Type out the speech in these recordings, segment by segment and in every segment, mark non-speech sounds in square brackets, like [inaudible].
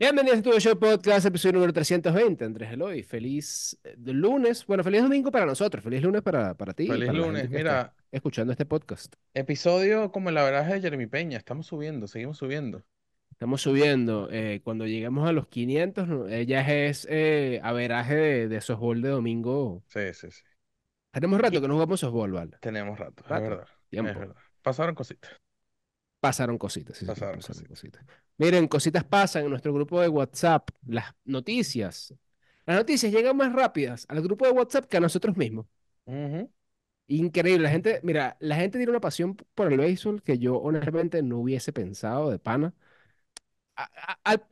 Bienvenidos a tu show podcast, episodio número 320. Andrés Heloy, feliz eh, lunes. Bueno, feliz domingo para nosotros, feliz lunes para, para ti. Feliz lunes, mira. Escuchando este podcast. Episodio como el averaje de Jeremy Peña. Estamos subiendo, seguimos subiendo. Estamos subiendo. Eh, cuando lleguemos a los 500, ella eh, es eh, averaje de, de softball de domingo. Sí, sí, sí. Tenemos rato que no jugamos softball, ¿vale? Tenemos rato, Es, verdad. Pasaron cositas. Pasaron cositas, sí, pasaron, cositas. Miren, cositas pasan en nuestro grupo de WhatsApp, las noticias. Las noticias llegan más rápidas al grupo de WhatsApp que a nosotros mismos. Increíble, la gente, mira, la gente tiene una pasión por el béisbol que yo honestamente no hubiese pensado de pana.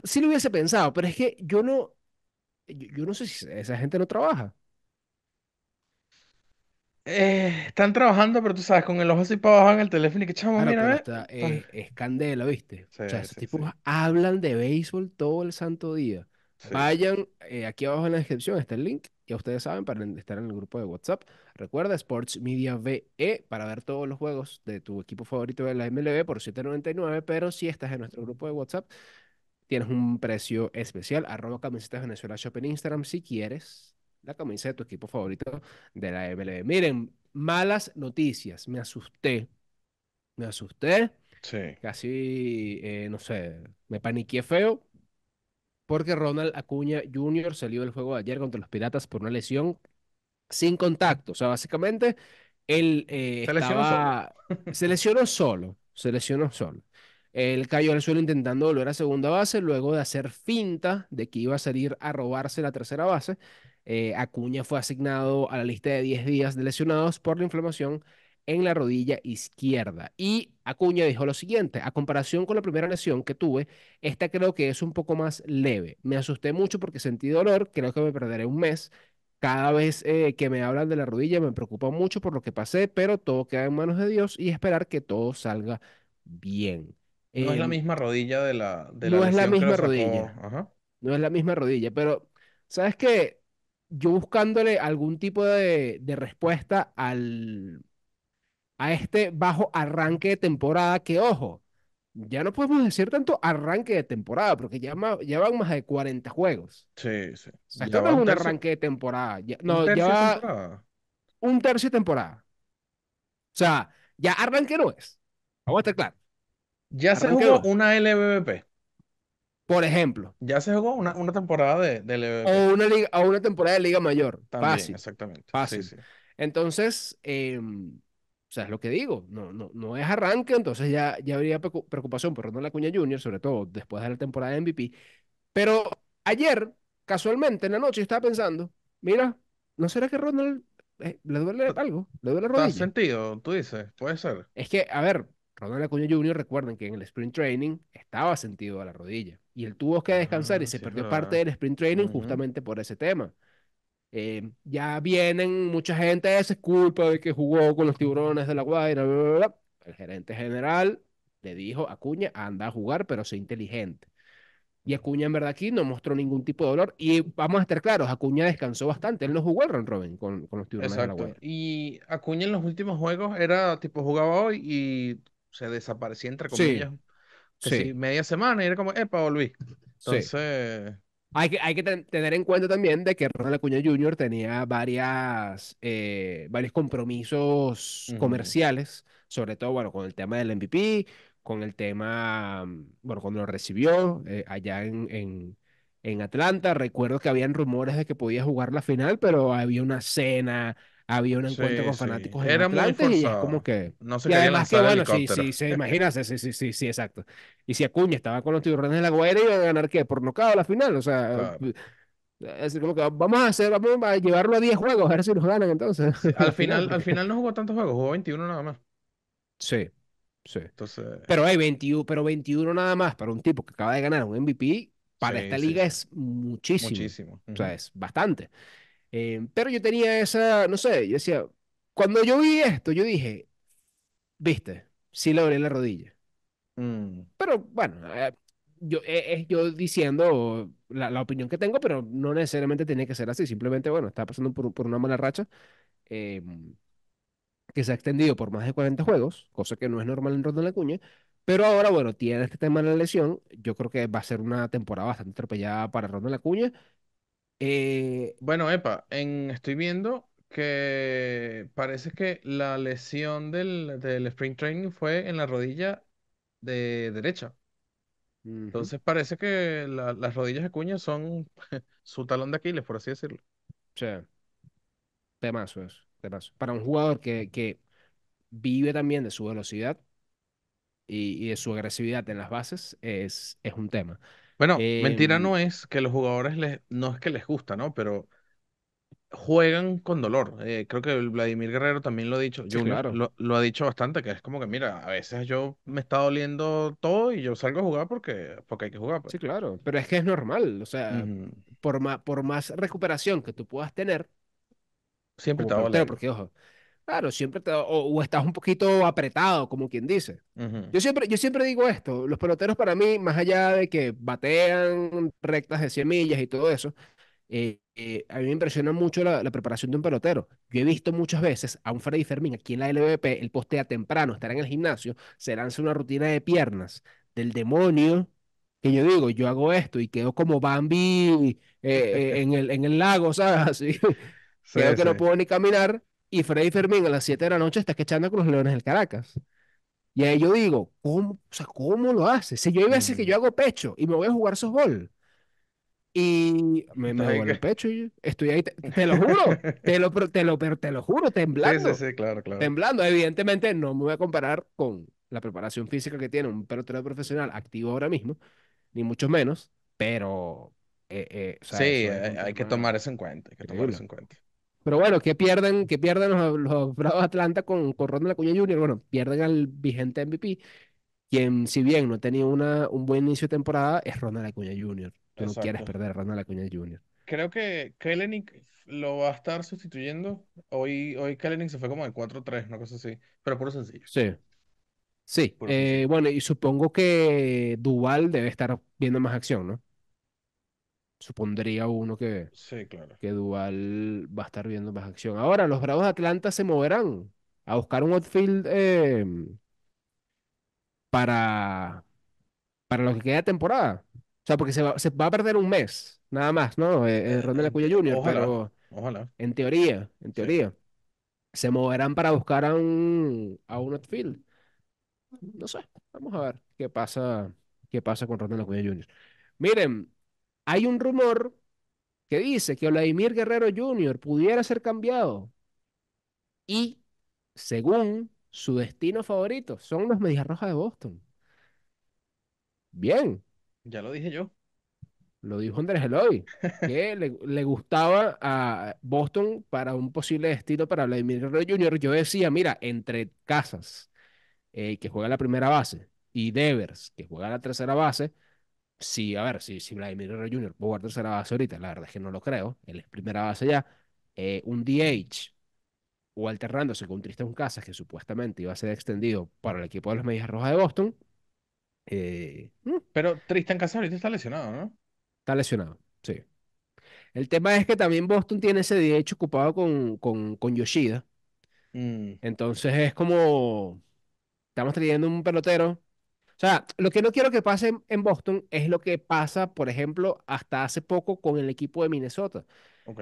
sí lo hubiese pensado, pero es que yo no, yo no sé si esa gente no trabaja. Eh, están trabajando, pero tú sabes, con el ojo así para abajo en el teléfono y que chamo, mira, pero eh, es, ¿viste? O sea, tipos hablan de béisbol todo el santo día. Vayan, eh, aquí abajo en la descripción está el link, ya ustedes saben, para estar en el grupo de WhatsApp. Recuerda, Sports Media VE, para ver todos los juegos de tu equipo favorito de la MLB por 7.99, pero si estás en nuestro grupo de WhatsApp, tienes un precio especial, arroba camisetas Venezuela Shop en Instagram si quieres la camisa de tu equipo favorito de la MLB. Miren, malas noticias. Me asusté. Me asusté. Sí. Casi, eh, no sé, me paniqué feo porque Ronald Acuña Jr. salió del juego de ayer contra los Piratas por una lesión sin contacto. O sea, básicamente él eh, se lesionó solo. Se lesionó solo. Él cayó al suelo intentando volver a segunda base, luego de hacer finta de que iba a salir a robarse la tercera base. Eh, Acuña fue asignado a la lista de 10 días de lesionados por la inflamación en la rodilla izquierda. Y Acuña dijo lo siguiente, a comparación con la primera lesión que tuve, esta creo que es un poco más leve. Me asusté mucho porque sentí dolor, creo que me perderé un mes. Cada vez eh, que me hablan de la rodilla me preocupa mucho por lo que pasé, pero todo queda en manos de Dios y esperar que todo salga bien. No es la em, misma rodilla de la... no es la misma rodilla. No es la misma rodilla, pero ¿sabes qué? Yo buscándole algún tipo de, respuesta al, a este bajo arranque de temporada que, ojo, ya no podemos decir tanto arranque de temporada, porque ya, van más de 40 juegos. Sí, sí. esto no es un arranque de temporada. no, ya un tercio de temporada. O sea, ya arranque no es. Vamos a estar claros. Ya se jugó una LVP. Por ejemplo. Ya se jugó una, una temporada de, de O una, liga, una temporada de Liga Mayor. fácil. Exactamente. Fácil. Entonces, em, o sea, es lo que digo. No, no, no es arranque, entonces ya, ya habría preocupación por Ronald Acuña Jr., sobre todo después de la temporada de MVP. Pero ayer, casualmente, en la noche, yo estaba pensando, mira, ¿no será que Ronald eh, le duele algo? ¿Le duele la rodilla? sentido? Tú dices, puede ser. Es que, a ver, Ronald Acuña Jr., recuerden que en el sprint training estaba sentido a la rodilla y él tuvo que descansar y ah, se perdió parte del sprint training justamente por ese tema. Eh, ya vienen mucha gente, es culpa de que jugó con los tiburones de la Guaira. El gerente general le dijo a Acuña, anda a jugar, pero sé inteligente. Y Acuña en verdad aquí no mostró ningún tipo de dolor. Y vamos a estar claros, Acuña descansó bastante. Él no jugó el Ron Robin con, los tiburones de la Guaira. Y Acuña en los últimos juegos era tipo jugaba hoy y se desaparecía entre comillas. Sí. media semana y era como, epa, volví. Entonces. Hay que, hay que tener en cuenta también de que Ronald Acuña Jr. tenía varias, eh, varios compromisos comerciales, sobre todo, bueno, con el tema del MVP, con el tema, mm, bueno, cuando lo recibió eh, allá en, en, en Atlanta. Recuerdo que habían rumores de que podía jugar la final, pero había una cena, había un encuentro con fanáticos Era muy y como que... No y además que, bueno, sí, sí, se sí, sí, sí, sí, exacto. Y si Acuña estaba con los tiburones de la Guaira, iba a ganar, ¿qué? Por no a la final, o sea... Es como que vamos a hacer, vamos a llevarlo a 10 juegos, a ver si los ganan entonces. [laughs] al final, al final no jugó tantos juegos, jugó 21 nada más. Sí, sí. Entonces... Pero hay 21, pero 21 nada más para un tipo que acaba de ganar un MVP, para esta liga es muchísimo. Muchísimo. O sea, es bastante. Eh, pero yo tenía esa, no sé, yo decía, cuando yo vi esto, yo dije, viste, sí le abrí la rodilla. Mm. Pero bueno, eh, yo, eh, es yo diciendo la, opinión que tengo, pero no necesariamente tiene que ser así. Simplemente, bueno, estaba pasando por, una mala racha que se ha extendido por más de 40 juegos, cosa que no es normal en Ronda la Cuña. Pero ahora, bueno, tiene este tema de la lesión. Yo creo que va a ser una temporada bastante atropellada para Ronda la Cuña eh, Bueno, Epa, en, estoy viendo que parece que la lesión del, Spring sprint training fue en la rodilla de derecha. Entonces parece que las rodillas de Cuña son [laughs] su talón de Aquiles, por así decirlo. Sí, temazo eso, Para un jugador que, vive también de su velocidad y, de su agresividad en las bases, es un tema. Bueno, mentira em, no es que los jugadores les, no es que les gusta, ¿no? Pero juegan con dolor. Eh, creo que Vladimir Guerrero también lo ha dicho, lo, ha dicho bastante, que es como que, mira, a veces yo me está doliendo todo y yo salgo a jugar porque, porque hay que jugar, pues". Sí, claro. Pero es que es normal. O sea, por más, por más recuperación que tú puedas tener Siempre te a porque ojo, Claro, siempre te, o, estás un poquito apretado, como quien dice. yo, siempre, yo siempre digo esto, los peloteros para mí, más allá de que batean rectas de 100 millas y todo eso, eh, eh, a mí me impresiona mucho la, preparación de un pelotero. Yo he visto muchas veces a un Freddy Fermín aquí en la LVP, el postea temprano, estará en el gimnasio, se lanza una rutina de piernas del demonio, que yo digo, yo hago esto y quedo como Bambi eh, [laughs] en, el, en el lago, ¿sabes? [laughs] Así, creo que no puedo ni caminar y Freddy Fermín a las 7 de la noche está quechando con los Leones del Caracas. Y ahí yo digo, ¿cómo, o sea, ¿cómo lo hace? Si yo a decir que mm. yo hago pecho y me voy a jugar softball. Y me, me el pecho y estoy ahí, te, lo juro, te lo, te, lo, te lo juro, temblando. sí, claro, claro. Temblando. Evidentemente no me voy a comparar con la preparación física que tiene un pelotero profesional activo ahora mismo, ni mucho menos, pero... Eh, eh, o sea, sí, eh, hay, que tomar eso en cuenta, hay que tomar eso en cuenta. Pero bueno, ¿qué pierden, los, los Bravos Atlanta con, Ronald Acuña Jr.? Bueno, pierden al vigente MVP, quien si bien no ha tenido una, un buen inicio de temporada, es Ronald Acuña Jr. Tú no quieres perder a Ronald Acuña Jr. Creo que Kellenic lo va a estar sustituyendo. Hoy, hoy se fue como de 4-3, una cosa así, pero puro sencillo. Sí. Sí, eh, bueno, y supongo que Duval debe estar viendo más acción, ¿no? supondría uno que, sí, claro. que Duval va a estar viendo más acción. Ahora, los Bravos de Atlanta se moverán a buscar un outfield em, para, para lo que queda de temporada. O sea, porque se va, a perder un mes, nada más, ¿no? Eh, el Ronda de la Jr., junior. pero ojalá. en teoría, en teoría, se moverán para buscar a un, a un outfield. No sé, vamos a ver qué pasa, qué pasa con Ronald Acuña junior. Miren, hay un rumor que dice que Vladimir Guerrero Jr. pudiera ser cambiado y, según su destino favorito, son los Medias Rojas de Boston. Bien. Ya lo dije yo. Lo dijo Andrés Eloy, que le, gustaba a Boston para un posible destino para Vladimir Guerrero Jr. Yo decía, mira, entre Casas, eh, que juega la primera base, y Devers, que juega la tercera base, si, a ver, si, si Vladimir Jr. puede jugar tercera base ahorita, la verdad es que no lo creo, él es primera base ya, eh, un DH o alternándose con Tristan Casas, que supuestamente iba a ser extendido para el equipo de los Medias Rojas de Boston. Eh, mm, Pero Tristan Casas ahorita está lesionado, ¿no? Está lesionado, sí. El tema es que también Boston tiene ese DH ocupado con, con, Yoshida. Mm. Entonces es como, estamos trayendo un pelotero o sea, lo que no quiero que pase en Boston es lo que pasa, por ejemplo, hasta hace poco con el equipo de Minnesota,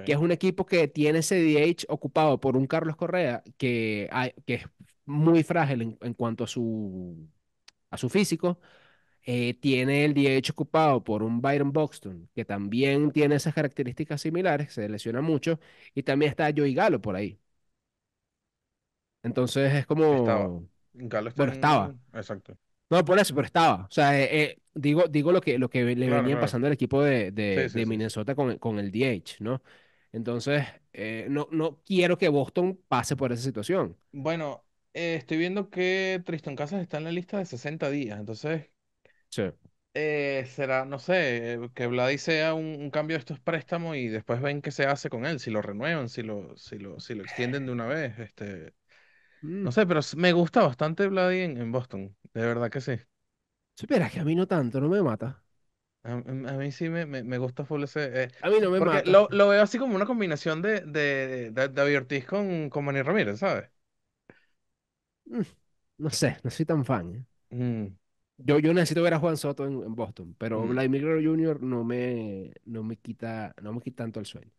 que es un equipo que tiene ese DH ocupado por un Carlos Correa que, que es muy frágil en, cuanto a su, a su físico. Eh, tiene el DH ocupado por un Byron Buxton, que también tiene esas características similares, se lesiona mucho, y también está Joey Galo por ahí. Entonces es como... Estaba. estaba. Exacto. No, por eso, pero estaba. O sea, eh, eh, digo, digo lo que, lo que le venía pasando al equipo de, Minnesota con, el DH, ¿no? Entonces, eh, no, no quiero que Boston pase por esa situación. Bueno, estoy viendo que Tristan Casas está en la lista de 60 días, entonces. será, no sé, que Vladi sea un, cambio de estos préstamos y después ven qué se hace con él, si lo renuevan, si lo, si lo, si lo extienden de una vez. Este, no mm. sé, pero me gusta bastante Vladi en, en, Boston. De verdad que sí. es que a mí no tanto, no me mata. A, mí sí me, gusta full ese. Eh, a mí no me mata. lo, lo veo así como una combinación de, de, David Ortiz con, Manny Ramírez, ¿sabes? Mm, no sé, no soy tan fan. ¿eh? Mm. Yo, yo necesito ver a Juan Soto en, Boston, pero mm. Vladimir Guerrero Jr. no me, no me quita, no me quita tanto el sueño.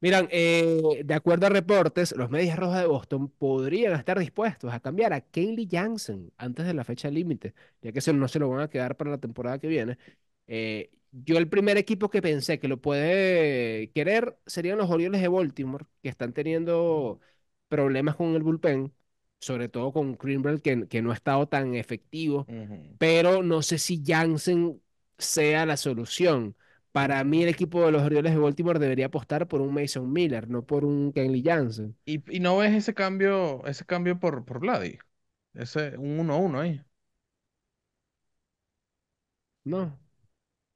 Miran, eh, de acuerdo a reportes, los Medias Rojas de Boston podrían estar dispuestos a cambiar a Kaylee Jansen antes de la fecha límite, ya que no se lo van a quedar para la temporada que viene. Eh, yo el primer equipo que pensé que lo puede querer serían los Orioles de Baltimore, que están teniendo problemas con el bullpen, sobre todo con Greenberg, que, no ha estado tan efectivo, pero no sé si Jansen sea la solución para mí el equipo de los Orioles de Baltimore debería apostar por un Mason Miller, no por un Kenley Jansen. ¿Y, no ves ese cambio, ese cambio por, por Vladi? Ese un 1-1 ahí. No.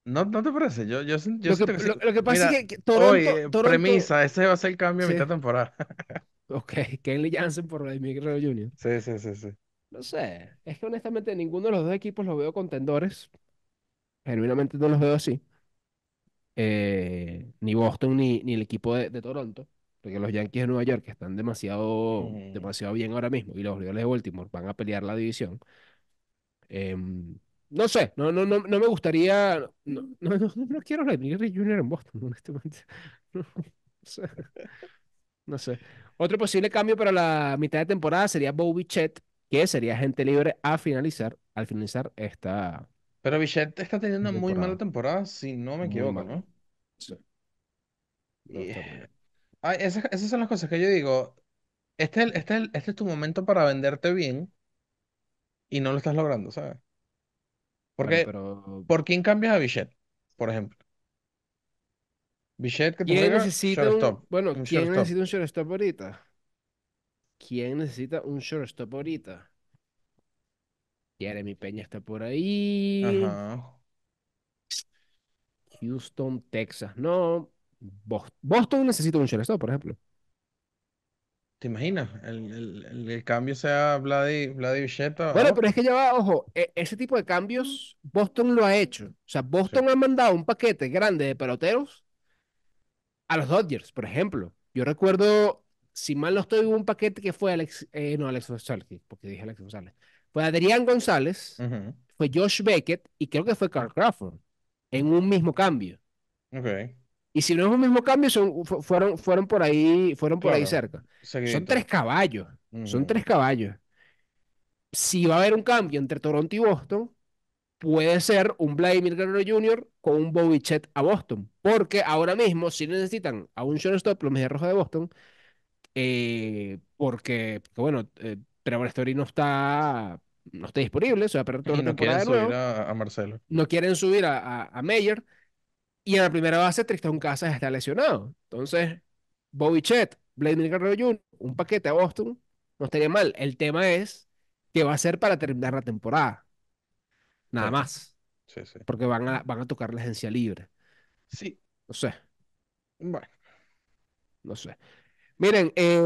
No, ¿No te parece? Yo, yo, yo lo, que, lo, que, pasa es que Toronto, premisa, ese va a ser el cambio a mitad de temporada. [laughs] ok, Kenley Jansen por Vladimir Guerrero Jr. Sí, sí, sí, sí. No sé, es que honestamente ninguno de los dos equipos los veo contendores. Genuinamente no los veo así. Eh, ni Boston ni, ni el equipo de, Toronto, porque los Yankees de Nueva York están demasiado, eh. demasiado bien ahora mismo y los Orioles de Baltimore van a pelear la división. Em, no sé, no, no, no, no me gustaría. No, no, [laughs] no, no quiero Jr. en Boston, [laughs] honestamente. [laughs] No, sé. Otro posible cambio para la mitad de temporada sería Bobby Chet, que sería gente libre a finalizar, al finalizar esta, pero Bichette está teniendo una muy mala temporada, si no me equivoco, ¿no? Sí. [sighs] esas, son las cosas que yo digo. Este, este, este es tu momento para venderte bien y no lo estás logrando, ¿sabes? Porque, ¿Por quién cambias a Bichette, por ejemplo? Bichette que ¿Quién necesita un, bueno, ¿quién necesita un shortstop ahorita? ¿Quién necesita un shortstop ahorita? Jeremy Peña está por ahí. Ajá. Houston, Texas. No. Boston, necesita un shortstop, por ejemplo. ¿Te imaginas? El, cambio sea Vladi, Bueno, pero es que ya va, ojo, e-, ese tipo de cambios Boston lo ha hecho. O sea, Boston ha mandado un paquete grande de peloteros a los Dodgers, por ejemplo. Yo recuerdo, si mal no estoy, hubo un paquete que fue Alex, eh, no, Alex porque dije Alex González fue Adrián González, fue Josh Beckett y creo que fue Carl Crawford en un mismo cambio. Okay. Y si no es un mismo cambio, son, fueron, fueron por ahí, fueron por ahí cerca. Son tres caballos. Son tres caballos. Si va a haber un cambio entre Toronto y Boston, puede ser un Vladimir Guerrero Jr. con un Bobby Chet a Boston. Porque ahora mismo si necesitan a un shortstop los Medias de Boston. Eh, porque, bueno, eh, pero Story no está, no está disponible, o sea, toda la no temporada subir a, Marcelo. No quieren subir a, a, Mayer. Y en la primera base, Tristan Casas está lesionado. Entonces, Bobby Chet, Vladimir Guerrero Jr., un paquete a Boston, no estaría mal. El tema es ¿qué va a hacer para terminar la temporada. Nada más. Sí, sí. Porque van a, van a tocar la agencia libre. Sí. No sé. Bueno. No sé. Miren, eh,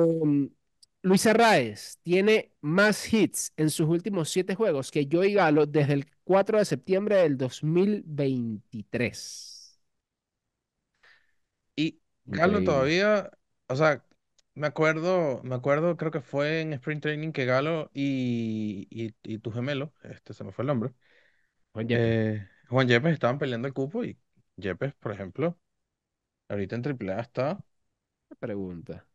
Luis Arraez tiene más hits en sus últimos siete juegos que Joey Galo desde el 4 de septiembre del 2023. Y Galo todavía, o sea, me acuerdo, me acuerdo, creo que fue en Spring Training que Galo y, tu gemelo, este se me fue el nombre, eh, Juan Yepes. estaban peleando el cupo y Yepes, por ejemplo, ahorita en AAA está. pregunta.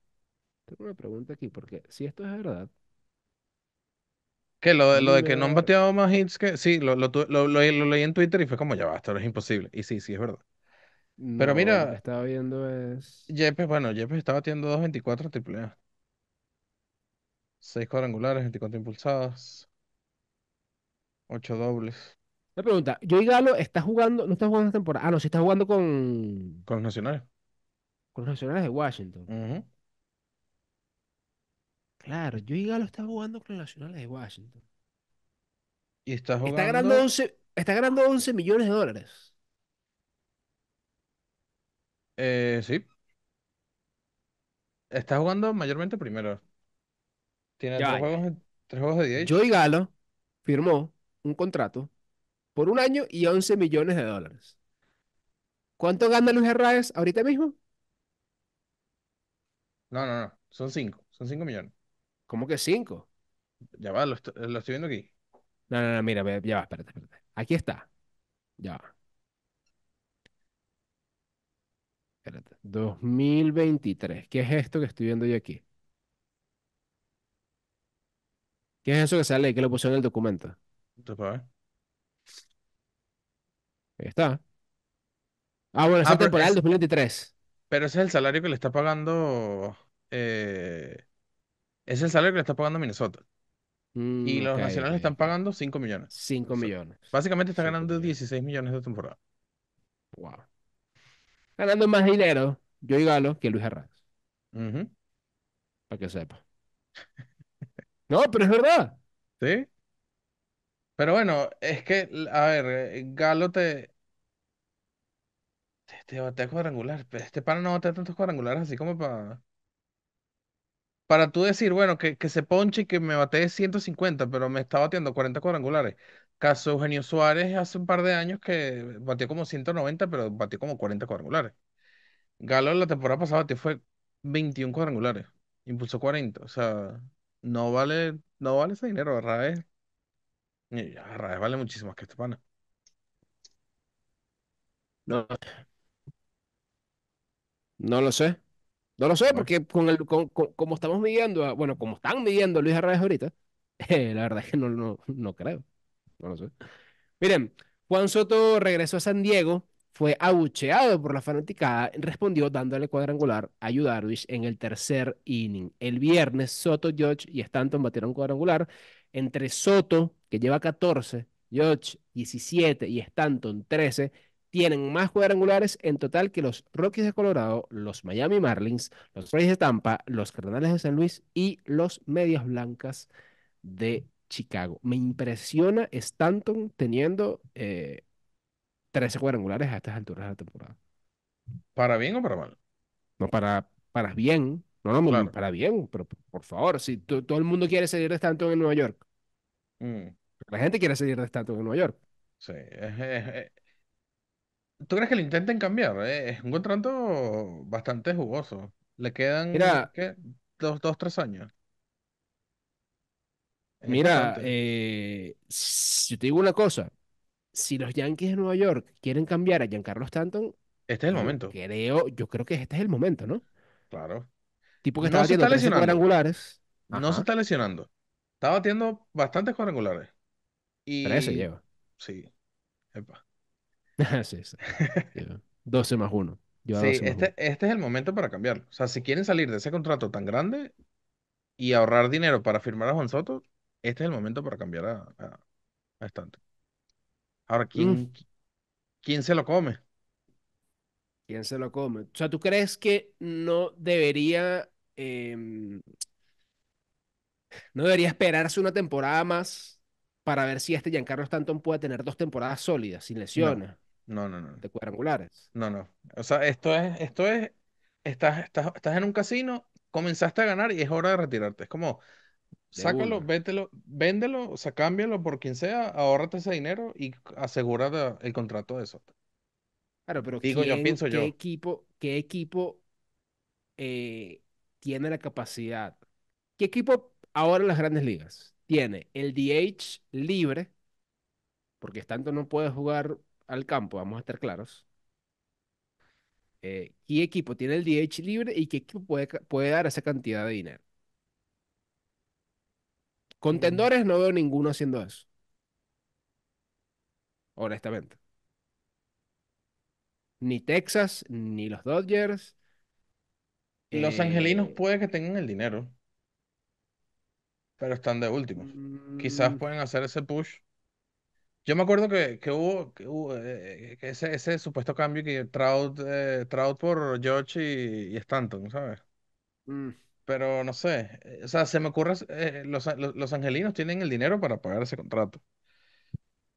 Tengo una pregunta aquí, porque si esto es verdad, Que lo, de- lo de que no han bateado más hits que. Sí, lo, lo, leí en Twitter y fue como ya va basta, es imposible. Y sí, sí, es verdad. Pero mira, estaba viendo es... Yepes, bueno, Yepes está batiendo 2.24 24 triple 6 cuadrangulares, 24 impulsadas, 8 dobles Una pregunta, Joey Galo está jugando, no está jugando esta temporada. Ah, no, sí está jugando con, con los nacionales. con los Nacionales de Washington. Claro, Joey Galo está jugando con los Nacionales de Washington. Y está jugando. Está ganando 11, millones de dólares. Eh, sí. Está jugando mayormente primero. Tiene eh. tres juegos, de 10. Joey Galo firmó un contrato por un año y 11 millones de dólares. ¿Cuánto gana Luis Herráez ahorita mismo? No, no, no. Son 5. Son 5 millones. ¿Cómo que cinco? Ya va, lo, estoy viendo aquí. No, no, no, mira, ya va, espérate, espérate. Aquí está. Ya va. Espérate. 2023. ¿Qué es esto que estoy viendo yo aquí? ¿Qué es eso que sale que lo puso en el documento? Pues, Ahí está. Ah, bueno, esa temporal ah, temporada 2023. Pero ese es el salario que le está pagando eh, es el salario que le está pagando Minnesota. y mm, los nacionales están pagando 5 millones. 5 millones. Básicamente está ganando 16 millones de temporada. Wow. Ganando más dinero, yo y Galo, que Luis Arras. Para que sepa. no, pero es verdad. Sí. Pero bueno, es que, a ver, Galo te. Te, batea cuadrangular. este pana no batea tantos cuadrangulares así como para para tú decir, bueno, que, que se ponche y que me bate 150, pero me está bateando 40 cuadrangulares. Caso Eugenio Suárez hace un par de años que bateó como 190, pero bateó como 40 cuadrangulares. Galo la temporada pasada te fue 21 cuadrangulares, impulsó 40. O sea, no vale, no vale ese dinero, a raíz vale muchísimo más que este pana. No, no lo sé. No lo sé, porque con el, con, como estamos midiendo, bueno, como están midiendo Luis Arraez ahorita, [laughs] eh, la verdad es que no, no, no creo. No lo sé. Miren, Juan Soto regresó a San Diego, fue abucheado por la fanaticada, respondió dándole cuadrangular a Yudarvish en el tercer inning. El viernes, Soto, George y Stanton batieron cuadrangular. Entre Soto, que lleva 14, George 17 y Stanton 13, tienen más angulares en total que los Rockies de Colorado, los Miami Marlins, los Rays de Tampa, los Cardenales de San Luis y los Medias Blancas de Chicago. Me impresiona Stanton teniendo eh, 13 cuadrangulares a estas alturas de la temporada. ¿Para bien o para mal? No, para, para bien. No, no, para bien, pero por favor, si todo el mundo quiere seguir de Stanton en Nueva York. Mm. La gente quiere seguir de Stanton en Nueva York. Sí, es, ¿Tú crees que lo intenten cambiar? Eh? Es un contrato bastante jugoso. Le quedan Dos, tres años. mira, eh, yo te digo una cosa, si los Yankees de Nueva York quieren cambiar a Giancarlo Stanton, este es el momento. Creo, yo creo que este es el momento, ¿no? Claro. Tipo que estaba está lesionando. No se está lesionando. Está batiendo bastantes cuadrangulares. Y... se lleva. Sí. Epa. 12 [laughs] [laughs] más 1. Este, este, es el momento para cambiarlo. O sea, si quieren salir de ese contrato tan grande y ahorrar dinero para firmar a Juan Soto, este es el momento para cambiar a, Stanton. Ahora, mm. ¿quién, se lo come? ¿Quién se lo come? O sea, ¿tú crees que no debería... Em, no debería esperarse una temporada más para ver si este Giancarlo Stanton puede tener dos temporadas sólidas, sin lesiones? No, no, no. De cuadrangulares. No, no. O sea, esto es, esto es, estás, estás, en un casino, comenzaste a ganar y es hora de retirarte. Es como, sácalo, véndelo, o sea, cámbialo por quien sea, ahorrate ese dinero y asegúrate el contrato de eso. Claro, pero Digo, yo pienso qué equipo, qué equipo eh, tiene la capacidad? ¿Qué equipo ahora en las grandes ligas tiene el DH libre? Porque tanto no puede jugar al campo, vamos a estar claros. Eh, ¿Qué equipo tiene el DH libre y qué equipo puede, puede dar esa cantidad de dinero? Contendores no veo ninguno haciendo eso. Honestamente. Ni Texas, ni los Dodgers. Los angelinos eh, puede que tengan el dinero. Pero están de últimos. Quizás mm. pueden hacer ese push. Yo me acuerdo que, hubo, eh, ese, supuesto cambio que Trout, eh, por George y, Stanton, ¿sabes? Mm. Pero no sé, eh, o sea, se me ocurre, los, angelinos tienen el dinero para pagar ese contrato.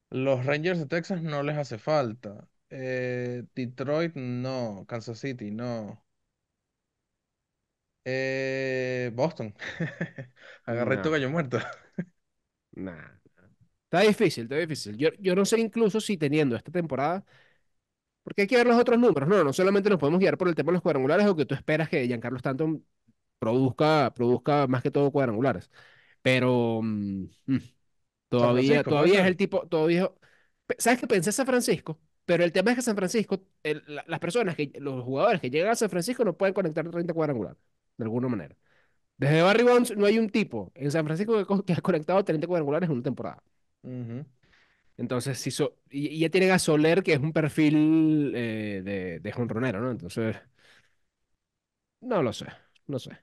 Los Rangers de Texas no les hace falta. Detroit no, Kansas City no. Boston. Agarré tu gallo muerto. nada. Está difícil, está difícil. Yo, yo no sé incluso si teniendo esta temporada, porque hay que ver los otros números. No, no solamente nos podemos guiar por el tema de los cuadrangulares o que tú esperas que Giancarlo Stanton produzca, produzca más que todo cuadrangulares. Pero mm, mm, todavía, todavía es el tipo, todavía... ¿Sabes qué pensé San Francisco? Pero el tema es que San Francisco, las personas, que, los jugadores que llegan a San Francisco no pueden conectar 30 cuadrangulares, de alguna manera. Desde Barry Bonds no hay un tipo en San Francisco que, que ha conectado 30 cuadrangulares en una temporada. Entonces, si y, ya tiene a Soler, que es un perfil eh, de, de jonronero, ¿no? Entonces, no lo sé, no sé.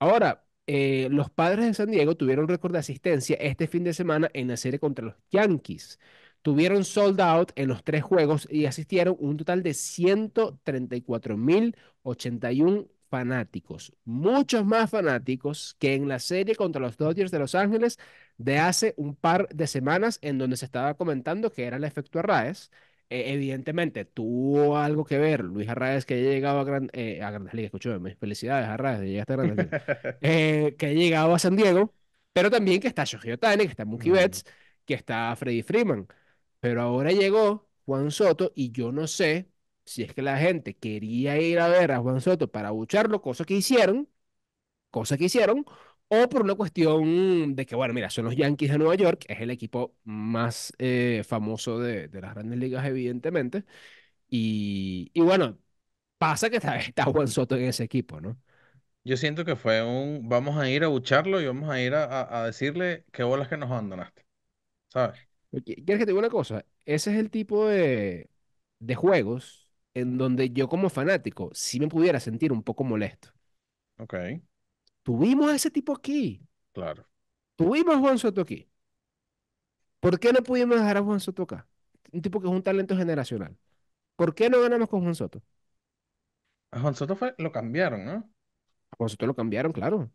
Ahora, eh, los padres de San Diego tuvieron récord de asistencia este fin de semana en la serie contra los Yankees. Tuvieron sold out en los tres juegos y asistieron un total de 134.081 fanáticos, muchos más fanáticos que en la serie contra los Dodgers de Los Ángeles de hace un par de semanas en donde se estaba comentando que era el efecto Arraes. E, evidentemente tuvo algo que ver Luis Arraes que ha llegado eh, a, Grandes Ligas, felicidades Arraes, [laughs] eh, que ha llegado a San Diego, pero también que está Shohei Otani, que está Mookie Betts, que está Freddy Freeman, pero ahora llegó Juan Soto y yo no sé si es que la gente quería ir a ver a Juan Soto para abucharlo, cosa que hicieron, cosa que hicieron, o por una cuestión de que, bueno, mira, son los Yankees de Nueva York, es el equipo más eh, famoso de, de, las grandes ligas, evidentemente, y, bueno, pasa que está, [laughs] está, Juan Soto en ese equipo, ¿no? Yo siento que fue un, vamos a ir a bucharlo y vamos a ir a, decirle qué bolas que nos abandonaste, ¿sabes? ¿Quieres que te diga una cosa? Ese es el tipo de, de juegos en donde yo como fanático sí me pudiera sentir un poco molesto. Ok. Tuvimos a ese tipo aquí. Claro. Tuvimos a Juan Soto aquí. ¿Por qué no pudimos dejar a Juan Soto acá? Un tipo que es un talento generacional. ¿Por qué no ganamos con Juan Soto? A Juan Soto lo cambiaron, ¿no? A Juan Soto lo cambiaron, claro.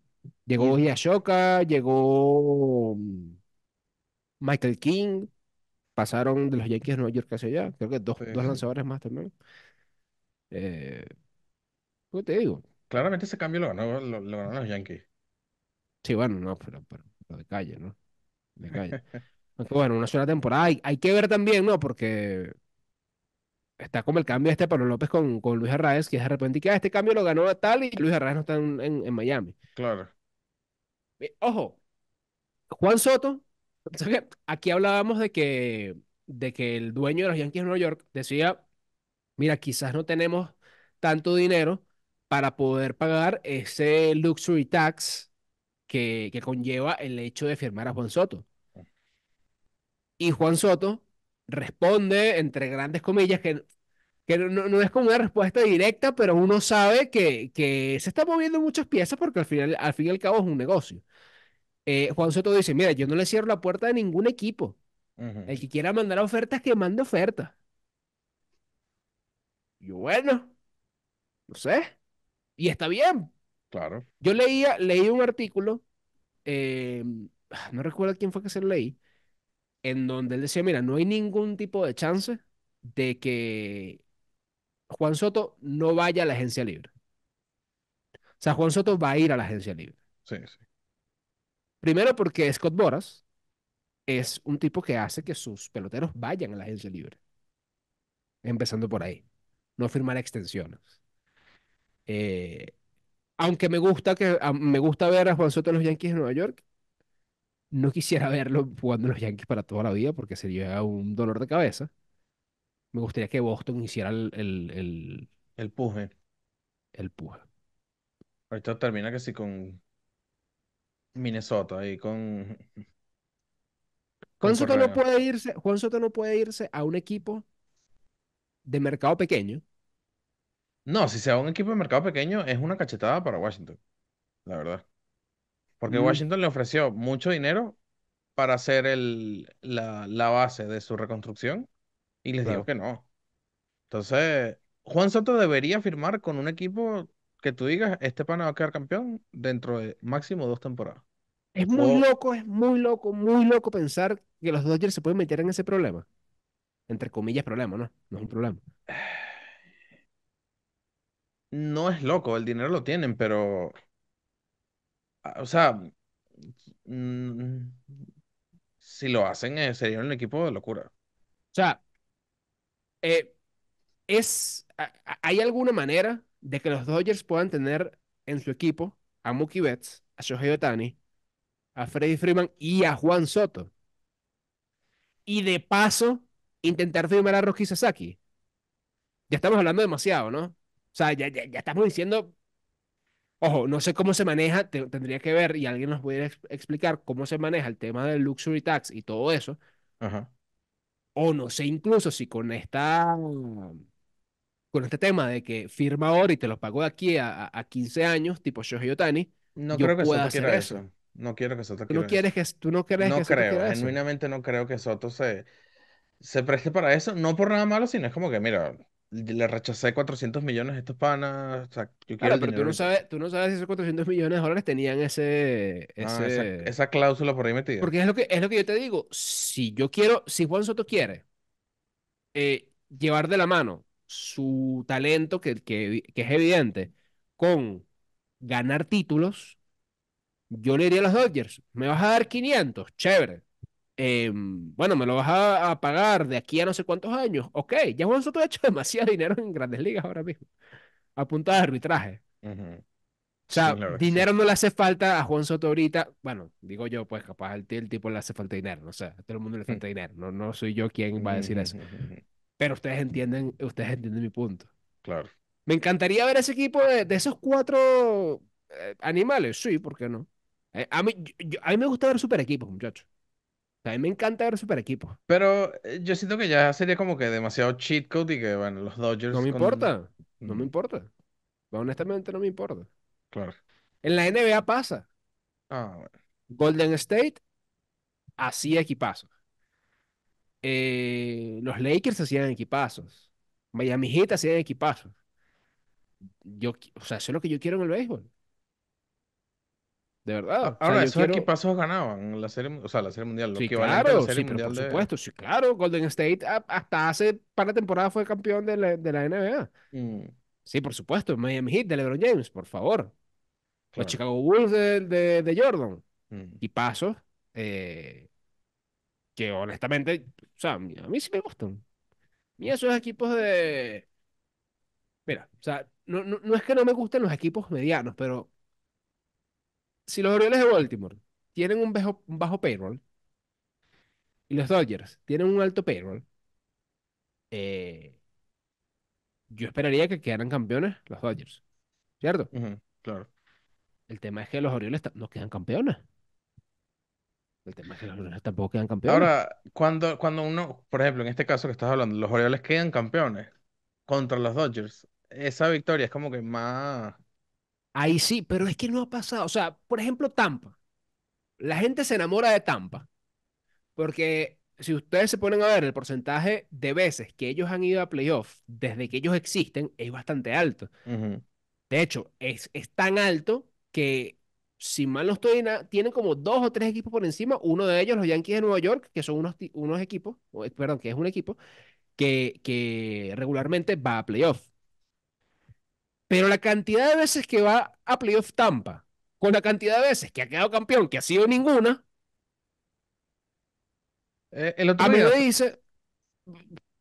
Llegó Yashoka, llegó mm, Michael King, pasaron de los Yankees a Nueva York hacia allá, creo que dos, lanzadores más también. Eh, te digo? Claramente ese cambio lo ganó, los Yankees. Sí, bueno, no, pero, lo de calle, ¿no? De calle. [laughs] Aunque bueno, una sola temporada. Hay, que ver también, ¿no? Porque está como el cambio este Pablo López con, con Luis Arraez, que es de repente que ah, este cambio lo ganó tal y Luis Arraez no está en, Miami. Claro. Eh, ojo, Juan Soto, aquí hablábamos de que, de que el dueño de los Yankees de Nueva York decía mira, quizás no tenemos tanto dinero para poder pagar ese luxury tax que, que conlleva el hecho de firmar a Juan Soto. Y Juan Soto responde, entre grandes comillas, que, que no, es como una respuesta directa, pero uno sabe que, que se está moviendo muchas piezas porque al, final, al fin y al cabo es un negocio. Eh, Juan Soto dice, mira, yo no le cierro la puerta a ningún equipo. El que quiera mandar ofertas, que mande ofertas. Yo, bueno, no sé. Y está bien. Claro. Yo leía, leí un artículo, em, ah, no recuerdo quién fue que se lo leí, en donde él decía, mira, no hay ningún tipo de chance de que Juan Soto no vaya a la agencia libre. O sea, Juan Soto va a ir a la agencia libre. Sí, sí. Primero porque Scott Boras es un tipo que hace que sus peloteros vayan a la agencia libre. Empezando por ahí no firmar extensiones. Eh, aunque me gusta, que, ah, me gusta ver a Juan Soto en los Yankees de Nueva York, no quisiera [laughs] verlo jugando en los Yankees para toda la vida porque sería un dolor de cabeza. Me gustaría que Boston hiciera el... El, el, puje. El puje. Ahorita termina que sí con Minnesota y con... no puede irse, Juan Soto no puede irse a un equipo de mercado pequeño. No, si sea un equipo de mercado pequeño, es una cachetada para Washington, la verdad. Porque mm. Washington le ofreció mucho dinero para hacer el, la, base de su reconstrucción y les dijo que no. Entonces, Juan Soto debería firmar con un equipo que tú digas, este pana va a quedar campeón dentro de máximo dos temporadas. Es muy loco, es muy loco, muy loco pensar que los Dodgers se pueden meter en ese problema entre comillas, problema, ¿no? No es un problema. No es loco, el dinero lo tienen, pero. Ah, o sea. Mm, si lo hacen, eh, sería un equipo de locura. O sea, eh, es, ¿hay alguna manera de que los Dodgers puedan tener en su equipo a Mookie Betts, a Shohei Otani, a Freddy Freeman y a Juan Soto? Y de paso, intentar firmar a Rocky Sasaki. Ya estamos hablando demasiado, ¿no? O sea, ya, estamos diciendo, ojo, no sé cómo se maneja, tendría que ver y alguien nos pudiera explicar cómo se maneja el tema del luxury tax y todo eso. Ajá. O no sé incluso si con esta con este tema de que firma ahora y te lo pago de aquí a, 15 años, tipo Shohei Otani, no creo que pueda hacer eso. No quiero que Soto ¿Tú no quieres que tú no no creo, genuinamente no creo que Soto se se preste para eso, no por nada malo, sino es como que, mira, le rechacé 400 millones a estos panas. O sea, yo tú no, sabes, tú no sabes si esos 400 millones de dólares tenían ese, ah, esa, cláusula por ahí metida. Porque es lo, que, es lo que yo te digo. Si yo quiero, si Juan Soto quiere eh, llevar de la mano su talento, que, que es evidente, con ganar títulos, yo le diría a los Dodgers, me vas a dar 500, chévere, Em, bueno, me lo vas a, pagar de aquí a no sé cuántos años. Ok, ya Juan Soto ha hecho [laughs] demasiado dinero en grandes ligas ahora mismo, a punta de arbitraje. O sea, dinero no le hace falta a Juan Soto ahorita. Bueno, digo yo, pues capaz el, tipo le hace falta dinero, no sé, a todo el mundo le mm. falta dinero, no, no soy yo quien va a decir eso. Pero ustedes entienden, ustedes entienden mi punto. Claro. Me encantaría ver ese equipo de, esos cuatro eh, animales, sí, ¿por qué no? Eh, a, mí, a mí me gusta ver super equipos, muchachos a mí me encanta ver super equipo. Pero eh, yo siento que ya sería como que demasiado cheat code y que, bueno, los Dodgers. No me importa. No me importa. Honestamente, no me importa. Claro. En la NBA pasa. Ah, Golden State hacía equipazos. Eh, los Lakers hacían equipazos. Miami Heat hacían equipazos. Yo, o sea, eso es lo que yo quiero en el béisbol. De verdad. Ah, ahora, esos quiero... equipazos ganaban la serie, o sea, la serie mundial. sí, claro, sí, por supuesto, sí, claro. Golden State hasta hace para la temporada fue campeón de la, NBA. Mm. Sí, por supuesto. Miami Heat de LeBron James, por favor. Los Chicago Bulls de, de, Jordan. Mm. Y pasos eh, que honestamente, o sea, a mí sí me gustan. Y esos equipos de... Mira, o sea, no es que no me gusten los equipos medianos, pero si los Orioles de Baltimore tienen un bajo, payroll y los Dodgers tienen un alto payroll, eh, yo esperaría que quedaran campeones los Dodgers, ¿cierto? claro. El tema es que los Orioles no quedan campeones. El tema es que los Orioles tampoco quedan campeones. Ahora, cuando, cuando uno, por ejemplo, en este caso que estás hablando, los Orioles quedan campeones contra los Dodgers, esa victoria es como que más Ahí sí, pero es que no ha pasado. O sea, por ejemplo, Tampa. La gente se enamora de Tampa porque si ustedes se ponen a ver el porcentaje de veces que ellos han ido a playoffs desde que ellos existen, es bastante alto. De hecho, es, tan alto que, si mal no estoy, tienen como dos o tres equipos por encima. Uno de ellos, los Yankees de Nueva York, que son unos, unos equipos, eh, perdón, que es un equipo que, que regularmente va a playoffs. Pero la cantidad de veces que va a playoff Tampa, con la cantidad de veces que ha quedado campeón, que ha sido ninguna, eh, a mí me dice,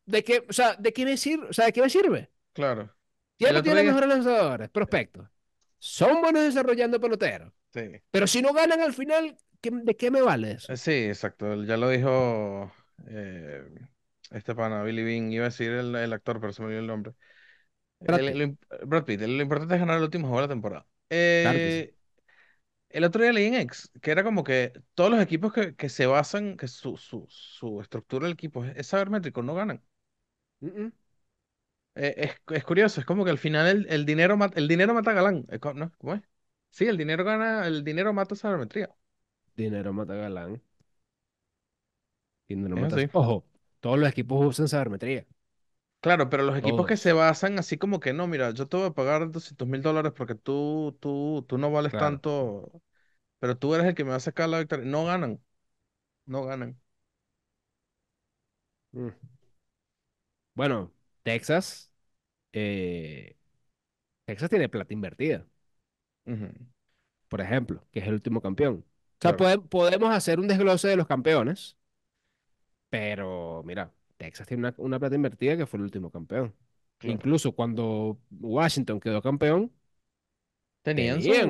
¿de qué, sea, ¿de qué me sirve? O sea, ¿de sirve? Claro. Ya no tiene los mejores lanzadores, prospectos. Son buenos desarrollando peloteros. Sí. Pero si no ganan al final, ¿de qué me vale eso? Eh, sí, exacto. Ya lo dijo eh, este Billy Bean. Iba a decir el, el actor, pero se me olvidó el nombre. Brad Pitt. lo, importante es ganar el último juego de la temporada. Eh, el otro día leí en X que era como que todos los equipos que, que se basan, que su, su, estructura del equipo es, saber sabermétrico, no ganan. Eh, es, curioso, es como que al final el, dinero, mata, el dinero mata galán. ¿Cómo es? Sí, el dinero gana, el dinero mata sabermetría. Dinero mata galán. Dinero mata... Ojo, todos los equipos usan sabermetría. Claro, pero los equipos que se basan así como que no, mira, yo te voy a pagar 200 mil dólares porque tú, tú, tú no vales tanto, pero tú eres el que me va a sacar la victoria. No ganan, no ganan. Mm. Bueno, Texas, eh, Texas tiene plata invertida, por ejemplo, que es el último campeón. O sea, podemos hacer un desglose de los campeones, pero mira. Texas tiene una, una plata invertida que fue el último campeón. Incluso cuando Washington quedó campeón, tenían, [laughs]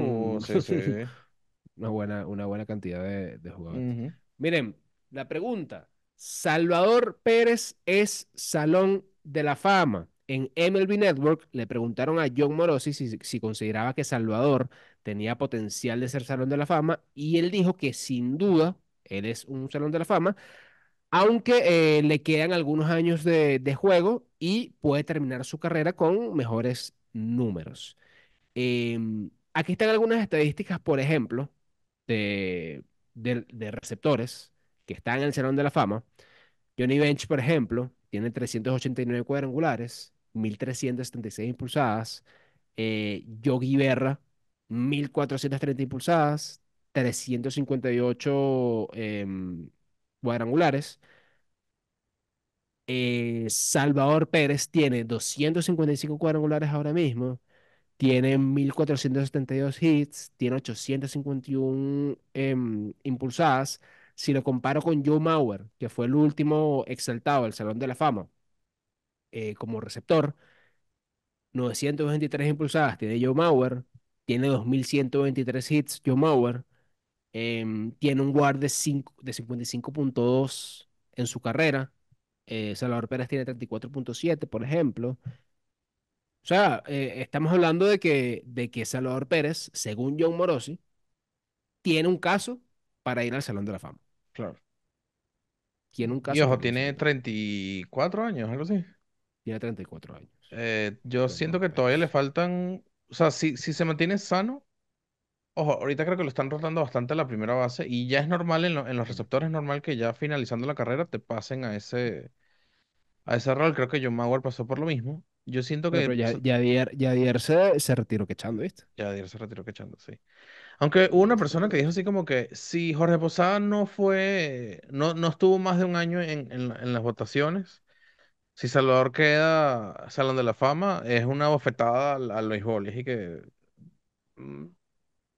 [laughs] una, buena, una buena cantidad de, jugadores. Miren, la pregunta, Salvador Pérez es Salón de la Fama. En MLB Network le preguntaron a John Morosi si, si, consideraba que Salvador tenía potencial de ser Salón de la Fama y él dijo que sin duda él es un Salón de la Fama, aunque eh, le quedan algunos años de, juego y puede terminar su carrera con mejores números. Em, aquí están algunas estadísticas, por ejemplo, de, receptores que están en el Salón de la Fama. Johnny Bench, por ejemplo, tiene 389 cuadrangulares, 1.376 impulsadas. Eh, Yogi Berra, 1.430 impulsadas, 358 cuadrangulares. Eh, Salvador Pérez tiene 255 cuadrangulares ahora mismo, tiene 1472 hits, tiene 851 em, impulsadas. Si lo comparo con Joe Mauer, que fue el último exaltado al Salón de la Fama eh, como receptor, 923 impulsadas tiene Joe Mauer, tiene 2123 hits Joe Mauer, Em, tiene un guard de, de 55.2 en su carrera. Eh, Salvador Pérez tiene 34.7, por ejemplo. O sea, eh, estamos hablando de que, de que Salvador Pérez, según John Morosi, tiene un caso para ir al Salón de la Fama. Claro. Tiene un caso. Y ojo, tiene 34 años, algo así. Tiene 34 años. Eh, yo siento que todavía le faltan. O sea, si, si se mantiene sano, Ojo, ahorita creo que lo están rotando bastante la primera base y ya es normal en, los receptores, es normal que ya finalizando la carrera te pasen a ese, a ese rol. Creo que John Mauer pasó por lo mismo. Yo siento que pero ya, ayer se, retiró quechando, ¿viste? Yadier se retiró quechando, sí. Aunque hubo una persona que dijo así como que si Jorge Posada no fue, no, no estuvo más de un año en, las votaciones, si Salvador queda Salón de la Fama, es una bofetada al, los béisbol. Y que mm,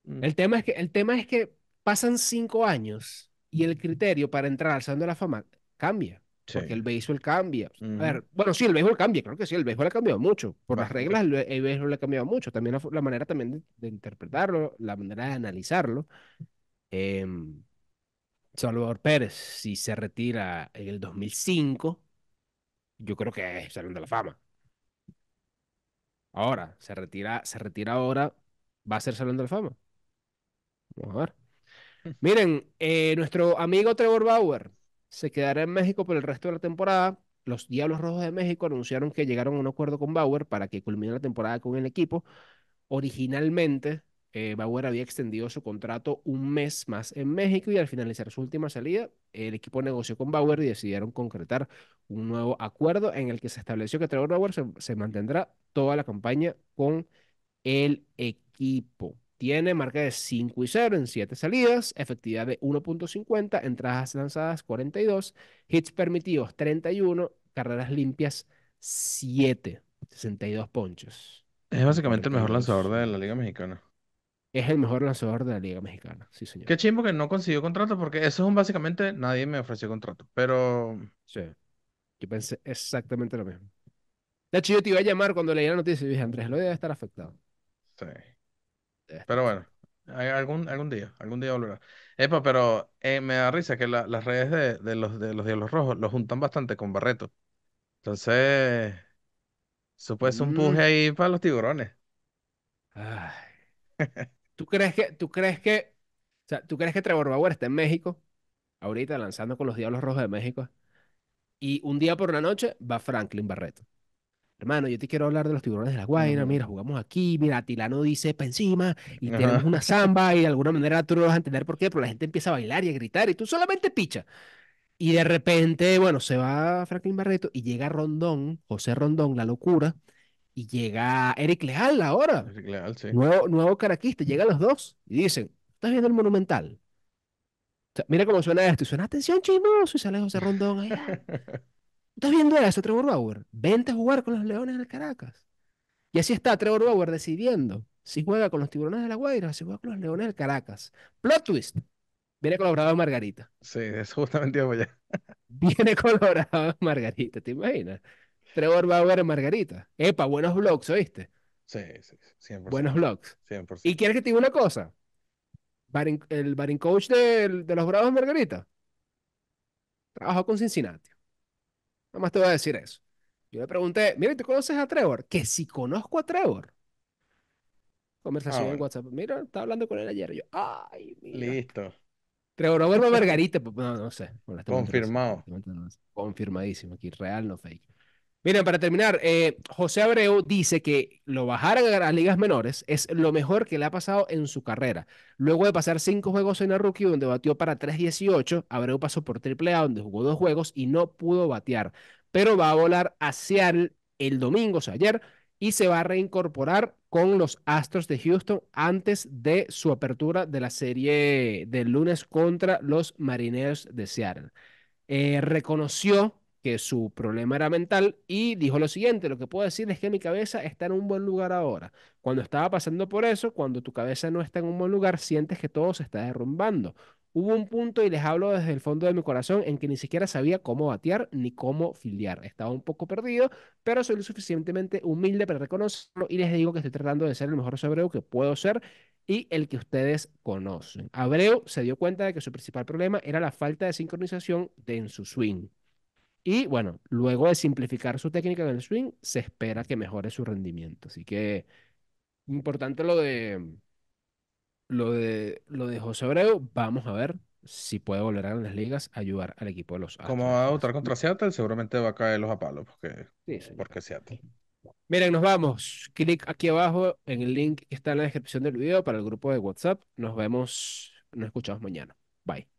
el, mm. tema es que, el tema es que pasan cinco años y el criterio para entrar al Salón de la Fama cambia. Porque el baseball cambia. A ver, bueno, sí, el baseball cambia, creo que sí, el baseball ha cambiado mucho. Por las reglas, el, baseball ha cambiado mucho. También la, manera también de, interpretarlo, la manera de analizarlo. Em, Salvador Pérez, si se retira en el 2005, yo creo que es Salón de la Fama. Ahora, se retira, se retira ahora, va a ser Salón de la Fama a ver. Miren, eh, nuestro amigo Trevor Bauer se quedará en México por el resto de la temporada. Los Diablos Rojos de México anunciaron que llegaron a un acuerdo con Bauer para que culmine la temporada con el equipo. Originalmente, eh, Bauer había extendido su contrato un mes más en México y al finalizar su última salida, el equipo negoció con Bauer y decidieron concretar un nuevo acuerdo en el que se estableció que Trevor Bauer se mantendrá toda la campaña con el equipo. Tiene marca de 5 y 0 en 7 salidas, efectividad de 1.50, entradas lanzadas 42, hits permitidos 31, carreras limpias 7, 62 ponchos. Es básicamente el mejor lanzador de la Liga Mexicana. Es el mejor lanzador de la Liga Mexicana, sí, señor. Qué chimbo que no consiguió contrato, porque eso es un básicamente nadie me ofreció contrato, pero. Sí. Yo pensé exactamente lo mismo. De hecho, yo te iba a llamar cuando leí la noticia y dije, Andrés, lo debe estar afectado. Sí. Este, pero bueno, algún, algún día, algún día volverá. Epa, pero eh, me da risa que las redes de, de los, de los Diablos Rojos lo juntan bastante con Barreto. Entonces, eso puede ser un puje mm. ahí para los tiburones. [laughs] ¿Tú crees que, tú crees que, sea, tú crees que Trevor Bauer está en México, ahorita lanzando con los Diablos Rojos de México, y un día por la noche va Franklin Barreto? hermano, yo te quiero hablar de los tiburones de la Guaira, mira, jugamos aquí, mira, Tilano dice para encima y tenemos una samba y de alguna manera tú no vas a entender por qué, pero la gente empieza a bailar y a gritar y tú solamente picha. Y de repente, bueno, se va Franklin Barreto y llega Rondón, José Rondón, la locura, y llega Eric Leal ahora. Eric Leal, sí. Nuevo, nuevo caraquista, llegan los dos y dicen, ¿estás viendo el Monumental? mira cómo suena esto. Y suena, atención, chismoso. Y sale José Rondón. ahí ah. [laughs] estás viendo eso, Trevor Bauer? Vente a jugar con los Leones del Caracas. Y así está Trevor Bauer decidiendo si juega con los Tiburones de la Guaira o si juega con los Leones del Caracas. Plot twist. Viene colaborado Margarita. Sí, es justamente voy a. [laughs] Viene colaborado Margarita, ¿te imaginas? Trevor Bauer en Margarita. Epa, buenos blogs, ¿oíste? Sí, sí, 100%. Buenos blogs. 100%. ¿Y quieres que te diga una cosa? el barin Coach de, los Bravos Margarita trabajó con Cincinnati. Nada más te voy a decir eso. Yo le pregunté, mira, ¿tú conoces a Trevor? Que si conozco a Trevor. Conversación ah, en WhatsApp. Mira, estaba hablando con él ayer. yo, ay, mira. Listo. Trevor a Margarita, pues, no, no sé. [laughs] Confirmado. Confirmadísimo, aquí real, no fake. Miren, para terminar, eh, José Abreu dice que lo bajar a las ligas menores es lo mejor que le ha pasado en su carrera. Luego de pasar cinco juegos en el rookie, donde batió para 3.18, Abreu pasó por triple A, donde jugó dos juegos y no pudo batear. Pero va a volar a Seattle el domingo, o sea, ayer, y se va a reincorporar con los Astros de Houston antes de su apertura de la serie del lunes contra los Marineros de Seattle. Eh, reconoció que su problema era mental y dijo lo siguiente, lo que puedo decir es que mi cabeza está en un buen lugar ahora. Cuando estaba pasando por eso, cuando tu cabeza no está en un buen lugar, sientes que todo se está derrumbando. Hubo un punto, y les hablo desde el fondo de mi corazón, en que ni siquiera sabía cómo batear ni cómo filiar. Estaba un poco perdido, pero soy lo suficientemente humilde para reconocerlo y les digo que estoy tratando de ser el mejor abreu que puedo ser y el que ustedes conocen. Abreu se dio cuenta de que su principal problema era la falta de sincronización de en su swing. Y bueno, luego de simplificar su técnica en el swing, se espera que mejore su rendimiento. Así que importante lo de lo de lo de José Abreu. Vamos a ver si puede volver a las ligas a ayudar al equipo de los Astros. Como va a votar contra Seattle, seguramente va a caer los Apalos. porque, porque Seattle. Miren, nos vamos. Clic aquí abajo en el link que está en la descripción del video para el grupo de WhatsApp. Nos vemos, nos escuchamos mañana. Bye.